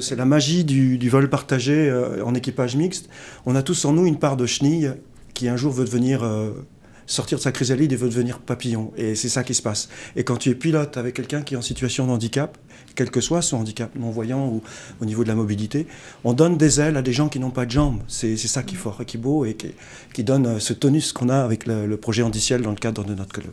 C'est la magie du, vol partagé euh, en équipage mixte. On a tous en nous une part de chenille qui un jour veut devenir euh, sortir de sa chrysalide et veut devenir papillon. Et c'est ça qui se passe. Et quand tu es pilote avec quelqu'un qui est en situation de handicap, quel que soit son handicap, non-voyant ou au niveau de la mobilité, on donne des ailes à des gens qui n'ont pas de jambes. C'est ça qui est fort et qui est beau et qui, donne euh, ce tonus qu'on a avec le, le projet Handiciel dans le cadre de notre club.